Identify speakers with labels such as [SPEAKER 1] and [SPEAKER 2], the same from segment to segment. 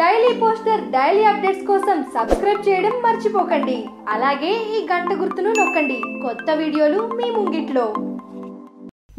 [SPEAKER 1] daily poster daily updates కోసం subscribe చేయడం మర్చిపోకండి అలాగే ఈ గంట గుర్తును నొక్కండి కొత్త వీడియోలు మీ ముంగిట్లో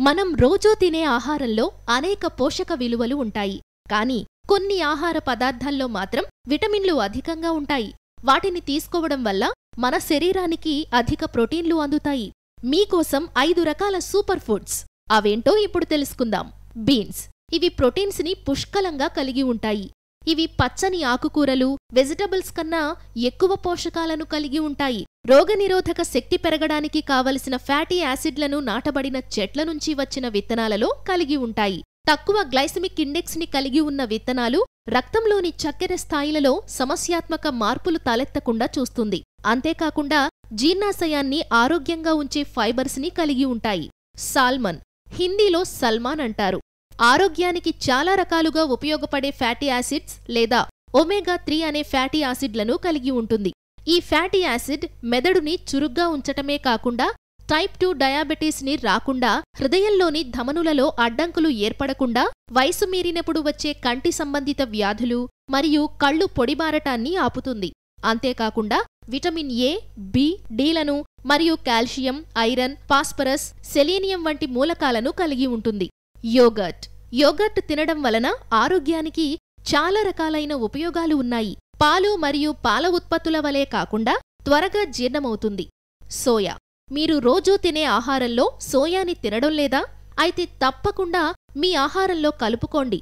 [SPEAKER 1] మనం రోజూ తినే ఆహారంలో అనేక పోషక విలువలు ఉంటాయి కానీ కొన్ని ఆహార పదార్థాల్లో మాత్రం విటమిన్లు అధికంగా ఉంటాయి వాటిని తీసుకోవడం వల్ల మన శరీరానికి అధిక ప్రోటీన్లు అందుతాయి మీకోసం ఐదు రకాల సూపర్ ఫుడ్స్ అవేంటో ఇప్పుడు తెలుసుకుందాం బీన్స్ ఇవి ప్రోటీన్స్ ని పుష్కలంగా కలిగి ఉంటాయి ఇవి పచ్చని ఆకుకూరలు వెజిటబుల్స్ కన్నా ఎక్కువ పోషకాలను కలిగి ఉంటాయి రోగనిరోధక శక్తి పెరగడానికి కావలసిన ఫ్యాటీ యాసిడ్లను నాటబడిన చెట్ల నుంచి వచ్చిన విత్తనాలలో కలిగి ఉంటాయి తక్కువ గ్లైసమిక్ ఇండెక్స్ ని కలిగి ఉన్న విత్తనాలు రక్తంలోని చక్కెర స్థాయిలలో సమస్యాత్మక మార్పులు తలెత్తకుండా చూస్తుంది అంతేకాకుండా జీర్ణాశయాన్ని ఆరోగ్యంగా ఉంచే ఫైబర్స్ ని కలిగి ఉంటాయి సాల్మన్ హిందీలో సల్మాన్ అంటారు ఆరోగ్యానికి చాలా రకాలుగా ఉపయోగపడే ఫ్యాటీ యాసిడ్స్ లేదా ఒమేగా త్రీ అనే ఫ్యాటీ యాసిడ్లను కలిగి ఉంటుంది ఈ ఫ్యాటీ యాసిడ్ మెదడుని చురుగ్గా ఉంచటమే కాకుండా టైప్ టూ ని రాకుండా హృదయంలోని ధమనులలో అడ్డంకులు ఏర్పడకుండా వయసు మీరినప్పుడు వచ్చే కంటి సంబంధిత వ్యాధులు మరియు కళ్ళు పొడిబారటాన్ని ఆపుతుంది అంతేకాకుండా విటమిన్ ఏ బి డీలను మరియు కాల్షియం ఐరన్ ఫాస్పరస్ సెలీనియం వంటి మూలకాలను కలిగి ఉంటుంది యోగర్ట్ యోగర్ట్ తినడం వలన ఆరోగ్యానికి చాలా రకాలైన ఉపయోగాలు ఉన్నాయి పాలు మరియు పాల ఉత్పత్తుల వలె కాకుండా త్వరగా జీర్ణమవుతుంది సోయా మీరు రోజూ తినే ఆహారంలో సోయాని తినడం లేదా అయితే తప్పకుండా మీ ఆహారంలో కలుపుకోండి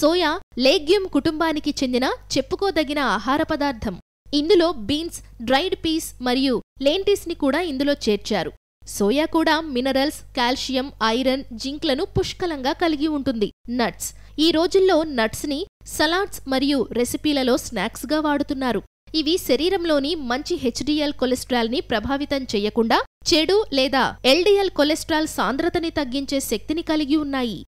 [SPEAKER 1] సోయా లేగ్యూమ్ కుటుంబానికి చెందిన చెప్పుకోదగిన ఆహార పదార్థం ఇందులో బీన్స్ డ్రైడ్ పీస్ మరియు లేంటీస్ని కూడా ఇందులో చేర్చారు సోయా కూడా మినరల్స్ కాల్షియం ఐరన్ జింక్లను పుష్కలంగా కలిగి ఉంటుంది నట్స్ ఈ రోజుల్లో నట్స్ని సలాడ్స్ మరియు రెసిపీలలో స్నాక్స్గా వాడుతున్నారు ఇవి శరీరంలోని మంచి హెచ్డిఎల్ కొలెస్ట్రాల్ని ప్రభావితం చేయకుండా చెడు లేదా ఎల్డిఎల్ కొలెస్ట్రాల్ సాంద్రతని తగ్గించే శక్తిని కలిగి ఉన్నాయి